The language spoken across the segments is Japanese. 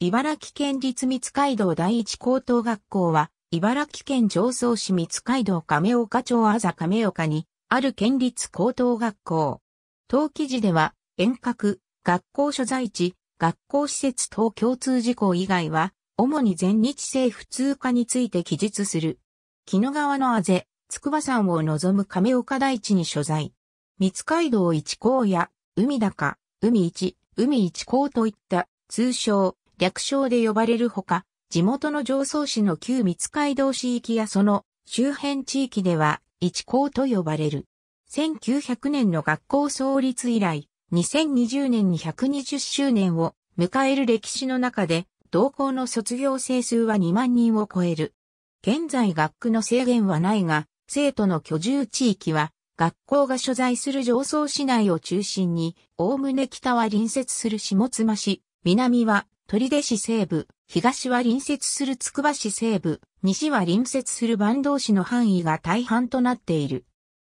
茨城県立三街道第一高等学校は、茨城県常総市三街道亀岡町あざ亀岡に、ある県立高等学校。当記事では、遠隔、学校所在地、学校施設等共通事項以外は、主に全日制普通科について記述する。木野川のあぜ、筑波山を望む亀岡台地に所在。三街道一高や、海高、海一、海一高といった、通称、略称で呼ばれるほか、地元の上層市の旧三街道市域やその周辺地域では一校と呼ばれる。1900年の学校創立以来、2020年に120周年を迎える歴史の中で、同校の卒業生数は2万人を超える。現在学区の制限はないが、生徒の居住地域は、学校が所在する上層市内を中心に、おおむね北は隣接する下妻市、南は取手市西部、東は隣接するつくば市西部、西は隣接する坂東市の範囲が大半となっている。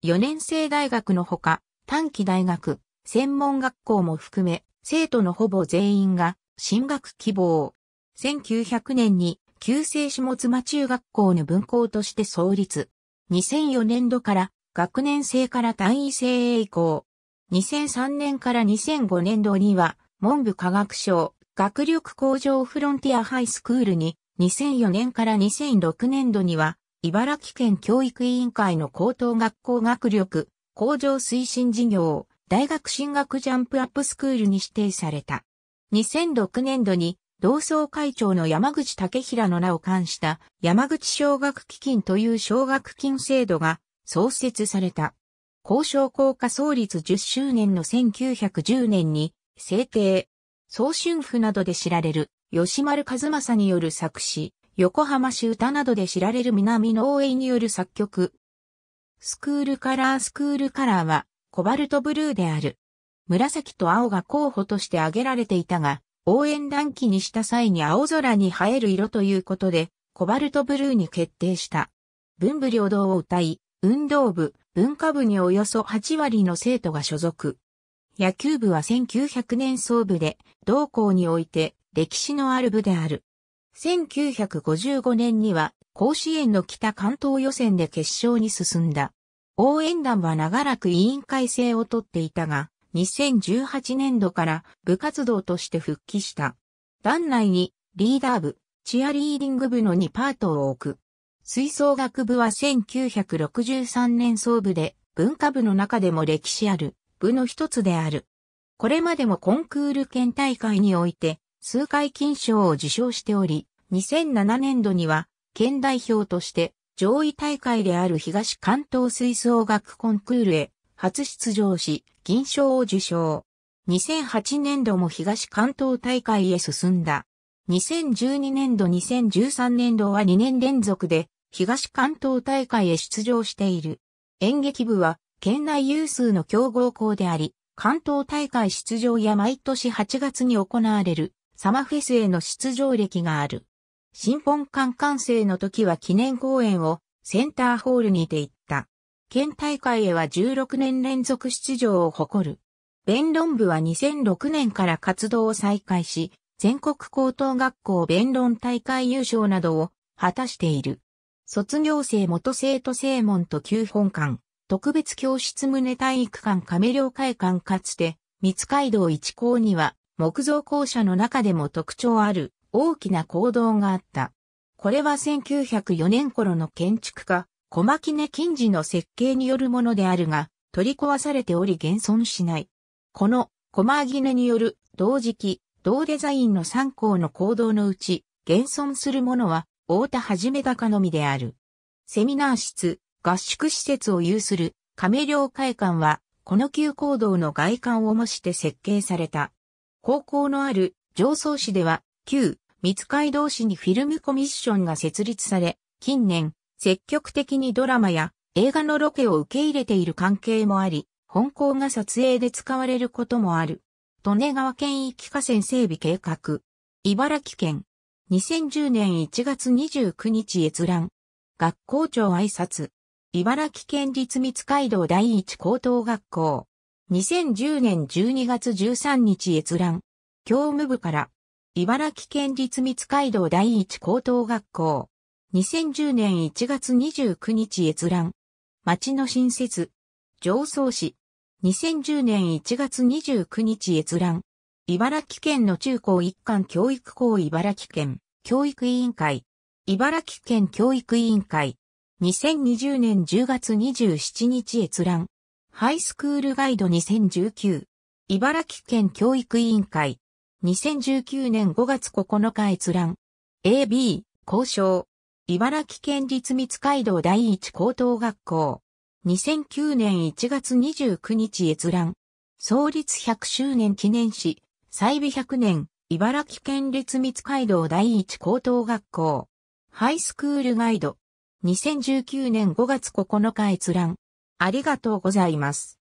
4年生大学のほか、短期大学、専門学校も含め、生徒のほぼ全員が進学希望。1900年に旧制下妻中学校の分校として創立。2004年度から学年制から単位制へ移行。2003年から2005年度には文部科学省学力向上フロンティアハイスクールに2004年から2006年度には茨城県教育委員会の高等学校学力向上推進事業大学進学ジャンプアップスクールに指定された。2006年度に同窓会長の山口武平の名を冠した山口奨学基金という奨学金制度が創設された。交渉効果創立10周年の1910年に制定、早春譜などで知られる、吉丸和正による作詞、横浜市歌などで知られる南の応援による作曲。スクールカラースクールカラーは、コバルトブルーである。紫と青が候補として挙げられていたが、応援団気にした際に青空に映える色ということで、コバルトブルーに決定した。文武両道を歌い、運動部、文化部におよそ8割の生徒が所属。野球部は1900年総部で、同校において歴史のある部である。1955年には甲子園の北関東予選で決勝に進んだ。応援団は長らく委員会制をとっていたが、2018年度から部活動として復帰した。団内にリーダー部、チアリーディング部の2パートを置く。吹奏楽部は1963年総部で文化部の中でも歴史ある部の一つである。これまでもコンクール県大会において数回金賞を受賞しており、2007年度には県代表として上位大会である東関東吹奏楽コンクールへ初出場し、銀賞を受賞。2008年度も東関東大会へ進んだ。2012年度2013年度は2年連続で東関東大会へ出場している。演劇部は県内有数の強豪校であり、関東大会出場や毎年8月に行われるサマフェスへの出場歴がある。新本館完成の時は記念公演をセンターホールにて行った。県大会へは16年連続出場を誇る。弁論部は2006年から活動を再開し、全国高等学校弁論大会優勝などを果たしている。卒業生元生徒正門と旧本館、特別教室棟体育館亀寮会館かつて、三街道一校には、木造校舎の中でも特徴ある大きな行動があった。これは1904年頃の建築家、小牧根金次の設計によるものであるが、取り壊されており現存しない。この小牧根による同時期、同デザインの三校の行動のうち、現存するものは、大田はじめ高のみである。セミナー室、合宿施設を有する亀寮会館は、この旧行動の外観を模して設計された。高校のある上層市では、旧密会同士にフィルムコミッションが設立され、近年、積極的にドラマや映画のロケを受け入れている関係もあり、本校が撮影で使われることもある。利根川県域河川整備計画。茨城県。2010年1月29日閲覧。学校長挨拶。茨城県立津街道第一高等学校。2010年12月13日閲覧。教務部から。茨城県立津街道第一高等学校。2010年1月29日閲覧。町の新設。上層市。2010年1月29日閲覧。茨城県の中高一貫教育校茨城県教育委員会。茨城県教育委員会。2020年10月27日閲覧。ハイスクールガイド2019。茨城県教育委員会。2019年5月9日閲覧。AB、交渉。茨城県立三街道第一高等学校。2009年1月29日閲覧。創立100周年記念誌。再び100年。茨城県立三街道第一高等学校。ハイスクールガイド。2019年5月9日閲覧。ありがとうございます。